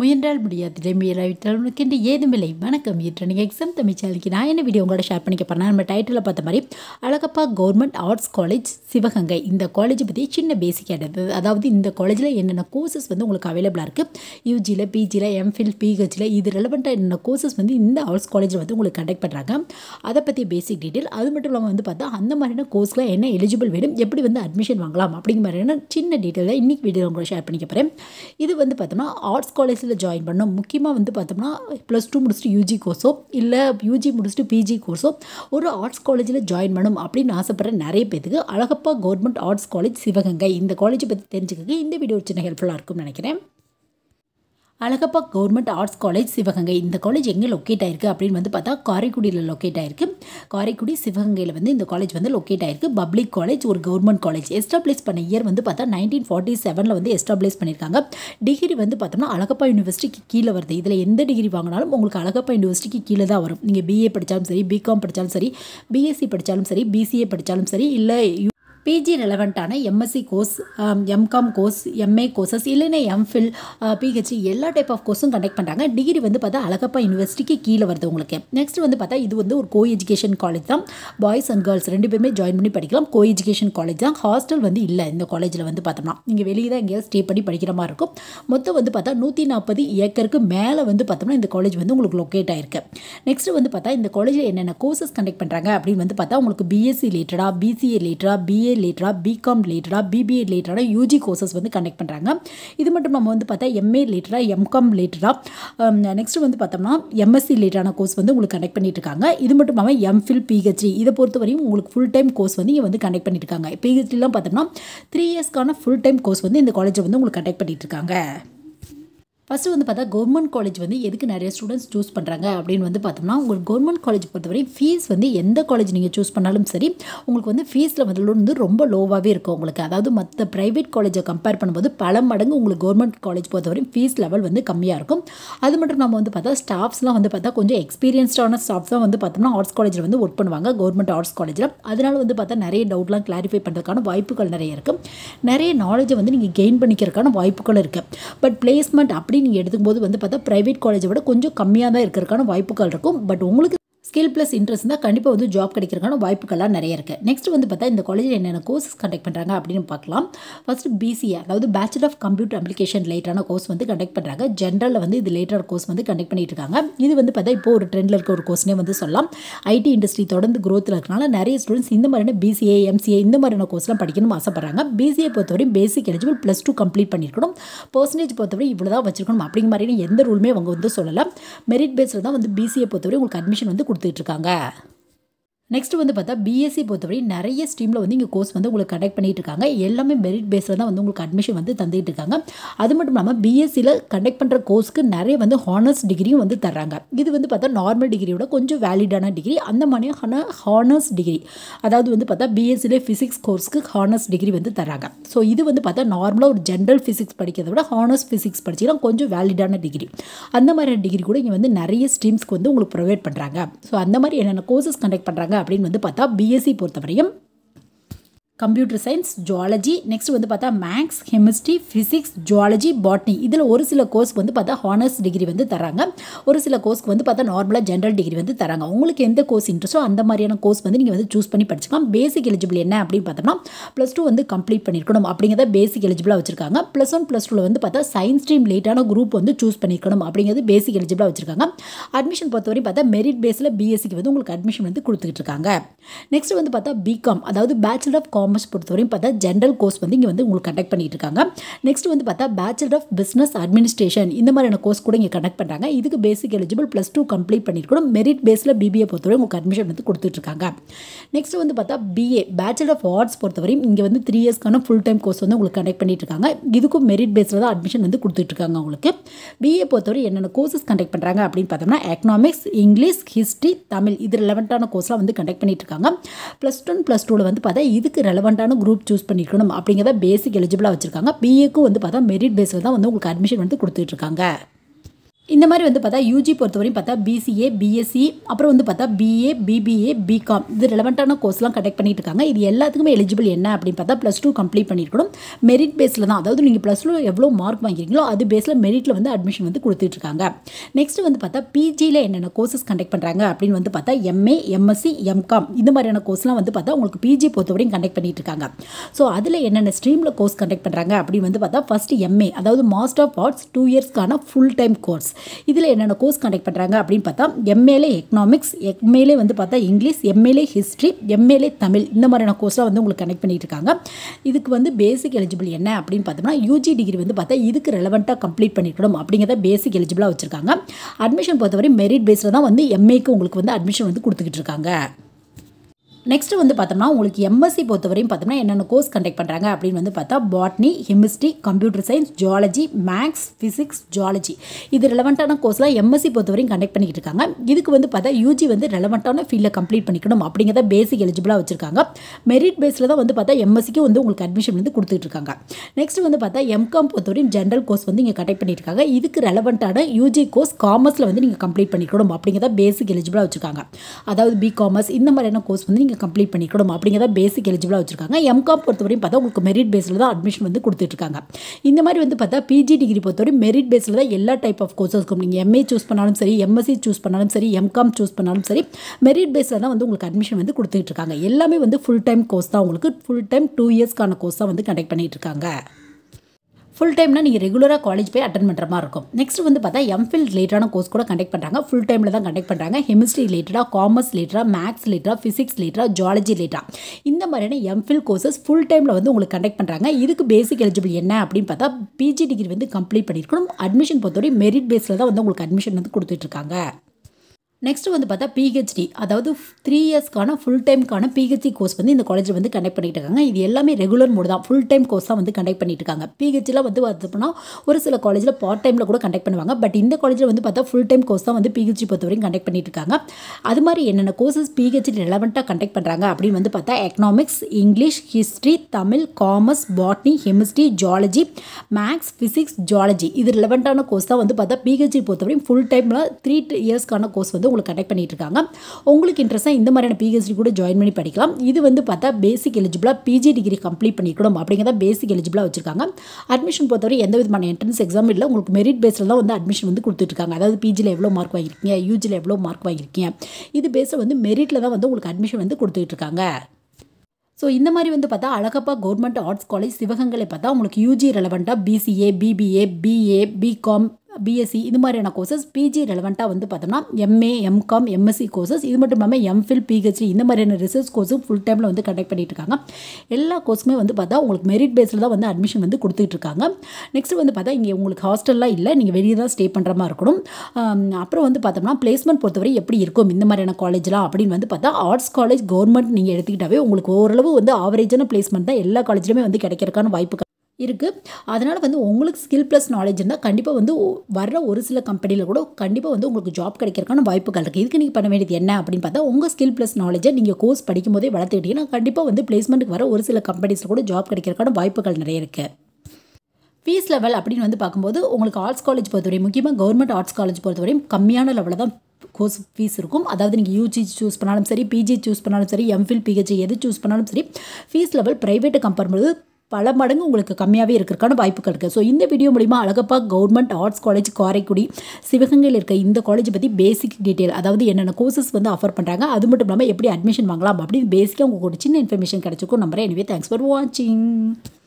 முயன்றால் முடியாது திரும்பி இல்லாவிட்டால் என்று ஏதுமில்லை வணக்கம் இன்று நீங்கள் எக்ஸாம் தமிழ் சேனலுக்கு நான் என்ன வீடியோ உங்களோட ஷேர் பண்ணிக்க போகிறேன் நம்ம டைட்டில் பார்த்த மாதிரி Alagappa government arts college Sivaganga இந்த காலேஜ் பற்றி சின்ன பேசிக் இருந்தது அதாவது இந்த காலேஜில் என்னென்ன கோர்சஸ் வந்து உங்களுக்கு அவைலபிளாக இருக்குது யூஜியில் பிஜியில் எம்ஃபில் பிஹெச்சில் இது ரெலவெண்ட்டாக என்னென்ன கோர்சஸ் வந்து இந்த ஆர்ட்ஸ் காலேஜில் வந்து உங்களுக்கு கண்டக்ட் பண்ணுறாங்க அதை பற்றி பேசிக் டீட்டெயில் அது மட்டும் இல்லாமல் வந்து பார்த்தா அந்த மாதிரியான கோர்ஸ்லாம் என்ன எலிஜிபிள் வேணும் எப்படி வந்து அட்மிஷன் வாங்கலாம் அப்படிங்கிற மாதிரியான சின்ன டீட்டெயில் இன்றைக்கி வீடியோ உங்களை ஷேர் பண்ணிக்க போகிறேன் இது வந்து பார்த்தோம்னா ஆர்ட்ஸ் காலேஜ் கோர்ஸில் ஜாயின் பண்ணோம் முக்கியமாக வந்து பார்த்தோம்னா ப்ளஸ் டூ முடிச்சுட்டு யூஜி கோர்ஸோ இல்லை யூஜி முடிச்சுட்டு பிஜி கோர்ஸோ ஒரு ஆர்ட்ஸ் காலேஜில் ஜாயின் பண்ணணும் அப்படின்னு ஆசைப்படுற நிறைய பேத்துக்கு Alagappa government arts college Sivaganga இந்த காலேஜை பற்றி தெரிஞ்சுக்க இந்த வீடியோ சின்ன ஹெல்ப்ஃபுல்லாக இருக்கும்னு நினைக்கிறேன் Alagappa government arts college Sivaganga இந்த காலேஜ் எங்கே லொக்கேட் ஆயிருக்கு அப்படின்னு வந்து பார்த்தா காரைக்குடியில் லொக்கேட் ஆயிருக்கு காரைக்குடி சிவகங்கையில் வந்து இந்த காலேஜ் வந்து லொக்கேட் ஆயிருக்கு பப்ளிக் காலேஜ் ஒரு கவர்மெண்ட் காலேஜ் எஸ்டாப்ளிஷ் பண்ண இயர் வந்து பார்த்தா நைன்டீன் ஃபார்ட்டி செவனில் வந்து எஸ்டாப்ளிஷ் பண்ணியிருக்காங்க டிகிரி வந்து பார்த்தோம்னா அழகப்பா யூனிவர்சிட்டிக்கு கீழே வருது இதில் எந்த டிகிரி வாங்கினாலும் உங்களுக்கு அழகப்பா யூனிவர்சிட்டிக்கு கீழே தான் வரும் நீங்கள் பிஏ படித்தாலும் சரி பிகாம் படித்தாலும் சரி பிஎஸ்சி படித்தாலும் சரி பிசிஏ படித்தாலும் சரி இல்லை பிஜி ரெலவெண்ட்டான MSc course MCom course MA courses இல்லைன்னா எம்ஃபில் பிஹெச்சி uh, எல்லா டைப் ஆஃப் கோர்ஸும் கண்டக்ட் பண்ணுறாங்க டிகிரி வந்து பார்த்தா அழகப்பா யூனிவர்சிட்டிக்கு கீழே வருது உங்களுக்கு நெக்ஸ்ட் வந்து பார்த்தா இது வந்து ஒரு கோ எஜுகேஷன் காலேஜ் தான் பாய்ஸ் அண்ட் கேர்ள்ஸ் ரெண்டு பேருமே ஜாயின் பண்ணி படிக்கலாம் கோ எஜுகேஷன் காலேஜ் தான் ஹாஸ்டல் வந்து இல்லை இந்த காலேஜில் வந்து பார்த்தோம்னா நீங்கள் வெளியே தான் எங்கேயாவது ஸ்டே பண்ணி படிக்கிற மாதிரி இருக்கும் மொத்தம் வந்து பார்த்தா நூற்றி நாற்பது ஏக்கருக்கு மேலே வந்து பார்த்தோம்னா இந்த காலேஜ் வந்து உங்களுக்கு லொக்கேட் ஆயிருக்கு நெக்ஸ்ட் வந்து பார்த்தா இந்த காலேஜில் என்னென்ன கோர்சஸ் கண்டக்ட் பண்ணுறாங்க அப்படின்னு வந்து பார்த்தா உங்களுக்கு பிஎஸ்சி ரிலேட்டடாக பிசிஏ ரிலேட்டடாக பிஏ எம்சிஏ ரிலேட்டடாக பிகாம் ரிலேட்டடாக பிபிஏ ரிலேட்டடாக யூஜி கோர்சஸ் வந்து கண்டக்ட் பண்ணுறாங்க இது மட்டும் நம்ம வந்து பார்த்தா எம்ஏ ரிலேட்டடாக எம்காம் ரிலேட்டடாக நெக்ஸ்ட் வந்து பார்த்தோம்னா எம்எஸ்சி ரிலேட்டடான கோர்ஸ் வந்து உங்களுக்கு கனெக்ட் பண்ணிட்டுருக்காங்க இது மட்டும் இல்லாமல் எம்ஃபில் பிஹெச்டி இதை பொறுத்த வரையும் உங்களுக்கு ஃபுல் டைம் கோர்ஸ் வந்து இங்கே வந்து பண்ணிட்டு இருக்காங்க பிஹெச்டிலாம் பார்த்தோம்னா த்ரீ இயர்ஸ்க்கான ஃபுல் டைம் கோர்ஸ் வந்து இந்த காலேஜை வந்து உங்களுக்கு கண்டக்ட் இருக்காங்க ஃபஸ்ட்டு வந்து பார்த்தா கவர்மெண்ட் காலேஜ் வந்து எதுக்கு நிறைய ஸ்டூடெண்ட்ஸ் சூஸ் பண்ணுறாங்க அப்படின்னு வந்து பார்த்தோம்னா உங்களுக்கு கவர்மெண்ட் காலேஜ் பொறுத்தவரை ஃபீஸ் வந்து எந்த காலேஜ் நீங்கள் சூஸ் பண்ணாலும் சரி உங்களுக்கு வந்து ஃபீஸில் வந்து வந்து ரொம்ப லோவாகவே இருக்கும் உங்களுக்கு அதாவது மற்ற ப்ரைவேட் காலேஜை கம்பேர் பண்ணும்போது பல மடங்கு உங்களுக்கு கவர்மெண்ட் காலேஜ் பொறுத்தவரை ஃபீஸ் லெவல் வந்து கம்மியாக இருக்கும் அது மட்டும் நம்ம வந்து பார்த்தா ஸ்டாஃப்ஸ்லாம் வந்து பார்த்தா கொஞ்சம் எக்ஸ்பீரியன்ஸ்டான ஸ்டாஃப்ஸ் தான் வந்து பார்த்தோம்னா ஆர்ட்ஸ் காலேஜில் வந்து ஒர்க் பண்ணுவாங்க கவர்மெண்ட் ஆர்ட்ஸ் காலேஜில் அதனால் வந்து பார்த்தா நிறைய டவுட்லாம் கிளாரிஃபை பண்ணுறதுக்கான வாய்ப்புகள் நிறைய இருக்குது நிறைய நாலேஜை வந்து நீங்கள் கெயின் பண்ணிக்கிறதுக்கான வாய்ப்புகள் இருக்குது பட் பிளேஸ்மெண்ட் அப்படி அப்படின்னு நீங்கள் எடுக்கும்போது வந்து பார்த்தா ப்ரைவேட் காலேஜை விட கொஞ்சம் கம்மியாக தான் இருக்கிறதுக்கான வாய்ப்புகள் இருக்கும் பட் உங்களுக்கு ஸ்கில் ப்ளஸ் இன்ட்ரெஸ்ட் தான் கண்டிப்பாக வந்து ஜாப் கிடைக்கிறக்கான வாய்ப்புகள்லாம் நிறைய இருக்குது நெக்ஸ்ட் வந்து பார்த்தா இந்த காலேஜில் என்னென்ன கோர்சஸ் கண்டக்ட் பண்ணுறாங்க அப்படின்னு பார்க்கலாம் ஃபஸ்ட்டு பிசிஏ அதாவது பேச்சுலர் ஆஃப் கம்ப்யூட்டர் அப்ளிகேஷன் லேட்டான கோர்ஸ் வந்து கண்டக்ட் பண்ணுறாங்க ஜென்ரலில் வந்து இது லேட்டர் கோர்ஸ் வந்து கண்டக்ட் பண்ணிட்டு இருக்காங்க இது வந்து பார்த்தா இப்போ ஒரு ட்ரெண்டில் இருக்க ஒரு கோர்ஸ்னே வந்து சொல்லலாம் ஐடி இண்டஸ்ட்ரி தொடர்ந்து க்ரோத்தில் இருக்கனால நிறைய ஸ்டூடெண்ட்ஸ் இந்த மாதிரியான பிசிஏ எம்சிஏ இந்த மாதிரியான கோர்ஸ்லாம் படிக்கணும்னு ஆசைப்பட்றாங்க பிசிஏ பொறுத்தவரையும் basic eligible plus two complete பண்ணியிருக்கணும் பர்சன்டேஜ் பொறுத்தவரை இவ்வளோ தான் வச்சிருக்கணும் அப்படிங்கிற மாதிரியான எந்த ரூலுமே அவங்க வந்து சொல்லலை மெரிட் பேஸில் தான் வந்து பிசிஏ பொறுத்தவரை உங்களுக்கு அட்மிஷன் வந்து கொடுத்து 对着尴尬。நெக்ஸ்ட் வந்து பார்த்தா பிஎஸ்சி e பொறுத்தவரை நிறைய ஸ்ட்ரீமில் வந்து இங்கே கோர்ஸ் வந்து உங்களுக்கு கண்டக்ட் பண்ணிட்டு இருக்காங்க எல்லாமே மெரிட் பேஸில் தான் வந்து உங்களுக்கு அட்மிஷன் வந்து தந்துகிட்டு இருக்காங்க அது மட்டும் இல்லாமல் e பிஎஸ்சியில் கண்டக்ட் பண்ணுற கோர்ஸ்க்கு நிறைய வந்து ஹானர்ஸ் டிகிரியும் வந்து தர்றாங்க இது வந்து பார்த்தா நார்மல் டிகிரியோட கொஞ்சம் வேலிடான டிகிரி அந்த மாதிரியான ஹானர்ஸ் டிகிரி அதாவது வந்து பார்த்தா பிஎஸ்சியிலே ஃபிசிக்ஸ் கோர்ஸ்க்கு ஹானர்ஸ் டிகிரி வந்து தராங்க ஸோ இது வந்து பார்த்தா நார்மலாக ஒரு ஜென்ரல் ஃபிசிக்ஸ் படிக்கிறத விட ஹானர்ஸ் ஃபிசிக்ஸ் படிச்சிங்கன்னா கொஞ்சம் வேலிடான டிகிரி அந்த மாதிரியான டிகிரி கூட இங்கே வந்து நிறைய ஸ்ட்ரீம்ஸ்க்கு வந்து உங்களுக்கு ப்ரொவைட் பண்ணுறாங்க ஸோ அந்த மாதிரி என்னென்ன கோர்சஸ் கண்டக்ட் பண்ணுறாங்க அப்படின்னு வந்து பார்த்தா பிஎஸ்சி e பொறுத்தவரையும் கம்ப்யூட்டர் சயின்ஸ் ஜுவாலஜி நெக்ஸ்ட் வந்து பார்த்தா maths chemistry physics zoology botany இதில் ஒரு சில கோர்ஸ்க்கு வந்து பார்த்தா ஹானர்ஸ் டிகிரி வந்து தராங்க ஒரு சில கோர்ஸ்க்கு வந்து பார்த்தா நார்மலாக ஜென்ரல் டிகிரி வந்து தராங்க உங்களுக்கு எந்த கோர்ஸ் இன்ட்ரெஸ்ட்டோ அந்த மாதிரியான கோர்ஸ் வந்து நீங்கள் வந்து சூஸ் பண்ணி படிச்சுக்கலாம் பேசிக் எலிஜிபிள் என்ன அப்படின்னு பார்த்தோம்னா ப்ளஸ் டூ வந்து கம்ப்ளீட் பண்ணியிருக்கணும் அப்படிங்கிறத பேசிக் எலிஜிபிளாக வச்சிருக்காங்க ப்ளஸ் ஒன் ப்ளஸ் டூவில் வந்து பார்த்தா சயின்ஸ் ஸ்ட்ரீம் லேட்டான குரூப் வந்து சூஸ் பண்ணியிருக்கணும் அப்படிங்கிறது பேசிக் எலிஜிபிளாக வச்சிருக்காங்க அட்மிஷன் வரைக்கும் பார்த்தா மெரிட் பேஸில் பிஎஸ்சிக்கு வந்து உங்களுக்கு அட்மிஷன் வந்து கொடுத்துட்டு இருக்காங்க நெக்ஸ்ட் வந்து பார்த்தா பிகாம் அதாவது பேச்சுலர் ஆஃப் காமர்ஸ் பொறுத்தவரையும் பார்த்தா ஜென்ரல் கோர்ஸ் வந்து இங்கே வந்து உங்களுக்கு கண்டக்ட் பண்ணிட்டு இருக்காங்க நெக்ஸ்ட் வந்து பார்த்தா பேச்சுலர் ஆஃப் பிஸ்னஸ் அட்மினிஸ்ட்ரேஷன் இந்த மாதிரியான கோர்ஸ் கூட இங்கே கண்டக்ட் பண்ணுறாங்க இதுக்கு basic eligible plus two complete பண்ணியிருக்கணும் மெரிட் பேஸில் பிபிஏ பொறுத்தவரை உங்களுக்கு அட்மிஷன் வந்து கொடுத்துட்ருக்காங்க நெக்ஸ்ட் வந்து பார்த்தா பிஏ பேச்சுலர் ஆஃப் ஆர்ட்ஸ் பொறுத்தவரையும் இங்கே வந்து த்ரீ இயர்ஸ்க்கான ஃபுல் டைம் கோர்ஸ் வந்து உங்களுக்கு கண்டக்ட் பண்ணிட்டு இருக்காங்க இதுக்கும் மெரிட் பேஸில் தான் அட்மிஷன் வந்து கொடுத்துட்ருக்காங்க உங்களுக்கு பிஏ பொறுத்தவரை என்னென்ன கோர்சஸ் கண்டக்ட் பண்ணுறாங்க அப்படின்னு பார்த்தோம்னா எக்கனாமிக்ஸ் இங்கிலீஷ் ஹிஸ்ட்ரி தமிழ் இது ரிலவெண்ட்டான கோர்ஸ்லாம் வந்து கண்டக்ட் பண்ணிட்டு இருக்காங்க ப்ளஸ் ஒன் ப்ளஸ் டூவில் வந்து பார்த்தா இதுக்கு ரெலவெண்ட்டான குரூப் சூஸ் பண்ணிக்கணும் அப்படிங்கிறத பேசிக் எலிஜிபிளாக வச்சுருக்காங்க பிஏக்கும் வந்து பார்த்தா மெரிட் பேஸில் தான் வந்து உங்களுக்கு அட்மிஷன் வந்து கொடுத்துட்ருக்காங்க இந்த மாதிரி வந்து பார்த்தா யூஜி பொறுத்தவரையும் பார்த்தா பிசிஏ பிஎஸ்சி அப்புறம் வந்து பார்த்தா பிஏ பிபிஏ பிகாம் இது ரெலவெண்ட்டான கோர்ஸ்லாம் கண்டக்ட் பண்ணிட்டு இருக்காங்க இது எல்லாத்துக்குமே எலிஜிபிள் என்ன அப்படின்னு பார்த்தா ப்ளஸ் டூ கம்ப்ளீட் பண்ணியிருக்கணும் மெரிட் பேஸில் தான் அதாவது நீங்கள் ப்ளஸ் டூ எவ்வளோ மார்க் வாங்கிக்கிறீங்களோ அது பேஸில் மெரிட்டில் வந்து அட்மிஷன் வந்து கொடுத்துட்ருக்காங்க நெக்ஸ்ட் வந்து பார்த்தா பிஜியில் என்னென்ன கோர்சஸ் கண்டக்ட் பண்ணுறாங்க அப்படின்னு வந்து பார்த்தா எம்ஏ எம்எஸ்சி எம்காம் இந்த மாதிரியான கோர்ஸ்லாம் வந்து பார்த்தா உங்களுக்கு பிஜி பொறுத்தவரையும் கண்டக்ட் பண்ணிட்டு இருக்காங்க ஸோ அதில் என்னென்ன ஸ்ட்ரீமில் கோர்ஸ் கண்டக்ட் பண்ணுறாங்க அப்படின்னு வந்து பார்த்தா ஃபஸ்ட் எம்ஏ அதாவது மாஸ்டர் ஆஃப் ஆர்ட்ஸ் டூ இயர்ஸ்க்கான ஃபுல் டைம் கோர்ஸ் இதில் என்னென்ன கோர்ஸ் கண்டக்ட் பண்ணுறாங்க அப்படின்னு பார்த்தா எம்ஏலே எக்னாமிக்ஸ் எம்ஏலே வந்து பார்த்தா இங்கிலீஷ் எம்ஏலே ஹிஸ்ட்ரி எம்ஏலே தமிழ் இந்த மாதிரியான கோர்ஸ்லாம் வந்து உங்களுக்கு கனெக்ட் பண்ணிகிட்டு இருக்காங்க இதுக்கு வந்து பேசிக் எலிஜிபிள் என்ன அப்படின்னு பார்த்தோம்னா யூஜி டிகிரி வந்து பார்த்தா இதுக்கு ரெலவெண்ட்டாக கம்ப்ளீட் பண்ணிக்கணும் அப்படிங்கிறத பேசிக் எலிஜிபிளாக வச்சுருக்காங்க அட்மிஷன் பொறுத்தவரை மெரிட் பேஸில் தான் வந்து எம்ஏக்கு உங்களுக்கு வந்து அட்மிஷன் வந்து கொடுத்துக்கிட்டு இருக்காங்க நெக்ஸ்ட்டு வந்து பார்த்தோம்னா உங்களுக்கு எம்எஸ்சி பொறுத்தவரையும் பார்த்தோம்னா என்னென்ன கோர்ஸ் கண்டக்ட் பண்ணுறாங்க அப்படின்னு வந்து பார்த்தா botany chemistry computer science zoology maths physics zoology இது ரெலவெண்ட்டான கோர்ஸ்லாம் எம்எஸ்சி பொறுத்தவரையும் கண்டக்ட் பண்ணிக்கிட்டு இருக்காங்க இதுக்கு வந்து பார்த்தா யூஜி வந்து ரெலவெண்ட்டான ஃபீல்டில் கம்ப்ளீட் பண்ணிக்கணும் அப்படிங்கிறத பேசிக் எலிஜிபிளாக வச்சுருக்காங்க மெரிட் பேஸில் தான் வந்து பார்த்தா எம்எஸ்சிக்கு வந்து உங்களுக்கு அட்மிஷன் வந்து கொடுத்துட்டு இருக்காங்க நெக்ஸ்ட் வந்து பார்த்தா எம்காம் பொறுத்தவரையும் ஜென்ரல் கோர்ஸ் வந்து இங்கே கண்டக்ட் பண்ணியிருக்காங்க இதுக்கு ரெலவெண்ட்டான யூஜி கோர்ஸ் காமர்ஸில் வந்து நீங்கள் கம்ப்ளீட் பண்ணிக்கணும் அப்படிங்கிறத பேசிக் எலிஜிபிளாக வச்சுருக்காங்க அதாவது பி காமர்ஸ் இந்த மாதிரியான கோர்ஸ் வந்து நீங்கள் நீங்கள் கம்ப்ளீட் பண்ணிக்கணும் அப்படிங்கிறத பேசிக் எலிஜிபிளாக வச்சுருக்காங்க எம்காம் பொறுத்தவரையும் பார்த்தா உங்களுக்கு மெரிட் பேஸில் தான் அட்மிஷன் வந்து கொடுத்துட்ருக்காங்க இந்த மாதிரி வந்து பார்த்தா பிஜி டிகிரி பொறுத்தவரையும் மெரிட் பேஸில் தான் எல்லா டைப் ஆஃப் கோர்சஸ்க்கும் நீங்கள் எம்ஏ சூஸ் பண்ணாலும் சரி எம்எஸ்சி சூஸ் பண்ணாலும் சரி எம்காம் சூஸ் பண்ணாலும் சரி மெரிட் பேஸில் தான் வந்து உங்களுக்கு அட்மிஷன் வந்து கொடுத்துட்ருக்காங்க எல்லாமே வந்து ஃபுல் டைம் கோர்ஸ் தான் உங்களுக்கு ஃபுல் டைம் டூ இயர்ஸ்க்கான கோர்ஸ் தான் வந்து கண்டக்ட் இருக்காங்க ஃபுல் டைம்னா நீங்கள் ரெகுலராக காலேஜ் போய் அட்டன் பண்ணுற மாதிரி இருக்கும் நெக்ஸ்ட் வந்து பார்த்தா எம்ஃபில் ரிலேட்டடான கோர்ஸ் கூட கண்டக்ட் பண்ணுறாங்க ஃபுல் டைமில் தான் கண்டக்ட் பண்ணுறாங்க கெமிஸ்ட்ரி ரிலேட்டடாக காமர்ஸ் ரிலேட்டடாக மேக்ஸ் ரிலேட்டடாக ஃபிசிக்ஸ் ரிலேட்டடாக ஜாலஜி ரிலேட்டடாக இந்த மாதிரியான எம்ஃபில் கோர்சஸ் ஃபுல் டைமில் வந்து உங்களுக்கு கண்டக்ட் பண்ணுறாங்க இதுக்கு பேசிக் எலிஜிபிள் என்ன அப்படின்னு பார்த்தா பிஜி டிகிரி வந்து கம்ப்ளீட் பண்ணியிருக்கணும் அட்மிஷன் பொறுத்தவரை மெரிட் பேஸில் தான் வந்து உங்களுக்கு அட்மிஷன் வந்து கொடுத்துட்ருக்காங்க நெக்ஸ்ட் வந்து பார்த்தா பிஹெச்டி அதாவது த்ரீ இயர்ஸ்க்கான ஃபுல் டைம்க்கான பிஹெச்டி கோர்ஸ் வந்து இந்த காலேஜில் வந்து கண்டக்ட் பண்ணிட்டு இருக்காங்க இது எல்லாமே ரெகுலர் மோடு தான் ஃபுல் டைம் கோர்ஸ் தான் வந்து கண்டக்ட் பண்ணிட்டு இருக்காங்க பிஹெச்டியில் வந்து பார்த்தோம்னா ஒரு சில காலேஜில் பார்ட் டைமில் கூட கண்டக்ட் பண்ணுவாங்க பட் இந்த காலேஜில் வந்து பார்த்தா ஃபுல் டைம் கோர்ஸ் தான் வந்து பிஹெச்டி பொறுத்த வரைக்கும் கண்டக்ட் பண்ணிட்டு இருக்காங்க அது மாதிரி என்னென்ன கோர்சஸ் பிஹெச்டி ரெலவெண்ட்டாக கண்டக்ட் பண்ணுறாங்க அப்படின்னு வந்து பார்த்தா economics English history Tamil commerce botany chemistry zoology maths physics zoology இது ரிலவெண்ட்டான கோர்ஸ் தான் வந்து பார்த்தா பிஹெச்டி பொறுத்தவரையும் ஃபுல் டைமில் த்ரீ இயர்ஸ்க்கான கோர்ஸ் வந்து உங்களுக்கு கனெக்ட் பண்ணிட்டு இருக்காங்க உங்களுக்கு இன்ட்ரெஸ்ட்டாக இந்த மாதிரியான பிஹெச்டி கூட ஜாயின் பண்ணி படிக்கலாம் இது வந்து பார்த்தா பேசிக் எலிஜிபிளாக பிஜி டிகிரி கம்ப்ளீட் பண்ணிக்கணும் அப்படிங்கிறத பேசிக் எலிஜிபிளாக வச்சிருக்காங்க அட்மிஷன் பொறுத்தவரை எந்த விதமான என்ட்ரன்ஸ் எக்ஸாம் இல்லை உங்களுக்கு மெரிட் பேஸில் தான் வந்து அட்மிஷன் வந்து கொடுத்துட்ருக்காங்க அதாவது பிஜியில் எவ்வளோ மார்க் வாங்கியிருக்கீங்க யூஜியில் எவ்வளோ மார்க் வாங்கியிருக்கீங்க இது பேஸில் வந்து மெரிட்டில் தான் வந்து உங்களுக்கு அட்மிஷன் வந்து கொடுத்துட்டு இருக்காங்க ஸோ இந்த மாதிரி வந்து பார்த்தா அழகப்பா கவர்மெண்ட் ஆர்ட்ஸ் காலேஜ் சிவகங்களை பார்த்தா உங்களுக்கு யூஜி ரெலவெண்ட்டாக BCA BBA BA BCom BSc e இது மாதிரியான கோர்சஸ் பிஜி ரெலவெண்ட்டாக வந்து பார்த்தோம்னா எம்ஏ எம்காம் எம்எஸ்சி கோர்சஸ் இது மட்டும் இல்லாமல் எம்ஃபில் பிஹெச்டி இந்த மாதிரியான ரிசர்ச் கோர்ஸும் ஃபுல் டைமில் வந்து கண்டக்ட் பண்ணிட்டு இருக்காங்க எல்லா கோர்ஸுமே வந்து பார்த்தா உங்களுக்கு மெரிட் பேஸில் தான் வந்து அட்மிஷன் வந்து கொடுத்துட்டு இருக்காங்க நெக்ஸ்ட் வந்து பார்த்தா இங்கே உங்களுக்கு ஹாஸ்டல்லாம் இல்லை நீங்கள் வெளியே தான் ஸ்டே பண்ணுற மாதிரி இருக்கணும் அப்புறம் வந்து பார்த்தோம்னா பிளேஸ்மெண்ட் பொறுத்தவரை எப்படி இருக்கும் இந்த மாதிரியான காலேஜ்லாம் அப்படின்னு வந்து பார்த்தா ஆர்ட்ஸ் காலேஜ் கவர்மெண்ட் நீங்கள் எடுத்துக்கிட்டாவே உங்களுக்கு ஓரளவு வந்து ஆவரேஜான பிளேஸ்மெண்ட் தான் எல்லா காலேஜிலுமே வந்து கிடைக்கிறதுக்கான வாய்ப்பு இருக்குது அதனால் வந்து உங்களுக்கு ஸ்கில் ப்ளஸ் நாலேஜ் இருந்தால் கண்டிப்பாக வந்து வர்ற ஒரு சில கம்பெனியில் கூட கண்டிப்பாக வந்து உங்களுக்கு ஜாப் கிடைக்கிறக்கான வாய்ப்புகள் இருக்குது இதுக்கு நீங்கள் பண்ண வேண்டியது என்ன அப்படின்னு பார்த்தா உங்கள் ஸ்கில் ப்ளஸ் நாலேஜை நீங்கள் கோர்ஸ் படிக்கும் போதே வளர்த்துக்கிட்டீங்கன்னா கண்டிப்பாக வந்து பிளேஸ்மெண்ட்டுக்கு வர ஒரு சில கம்பெனிஸில் கூட ஜாப் கிடைக்கிறக்கான வாய்ப்புகள் நிறைய இருக்குது ஃபீஸ் லெவல் அப்படின்னு வந்து பார்க்கும்போது உங்களுக்கு ஆர்ட்ஸ் காலேஜ் பொறுத்தவரை முக்கியமாக கவர்மெண்ட் ஆர்ட்ஸ் காலேஜ் பொறுத்தவரையும் கம்மியான லெவலில் தான் கோர்ஸ் ஃபீஸ் இருக்கும் அதாவது நீங்கள் யூஜி சூஸ் பண்ணாலும் சரி பிஜி சூஸ் பண்ணாலும் சரி எம்ஃபில் பிஹெச்சி எது சூஸ் பண்ணாலும் சரி ஃபீஸ் லெவல் ப்ரைவேட்டை கம்பேர் பண்ணும்போது பல மடங்கு உங்களுக்கு கம்மியாகவே இருக்கிறதுக்கான வாய்ப்புகள் இருக்குது ஸோ இந்த வீடியோ மூலிமா Alagappa government arts college Karaikudi சிவகங்கையில் இருக்க இந்த காலேஜ் பற்றி பேசிக் டீட்டெயில் அதாவது என்னென்ன கோர்சஸ் வந்து ஆஃபர் பண்ணுறாங்க அது மட்டும் இல்லாமல் எப்படி அட்மிஷன் வாங்கலாம் அப்படின்னு பேசிக்காக உங்களுக்கு ஒரு சின்ன இன்ஃபர்மேஷன் கிடச்சிருக்கும் நம்புறேன் எனவே தேங்க்ஸ் ஃபார் வாட்சிங்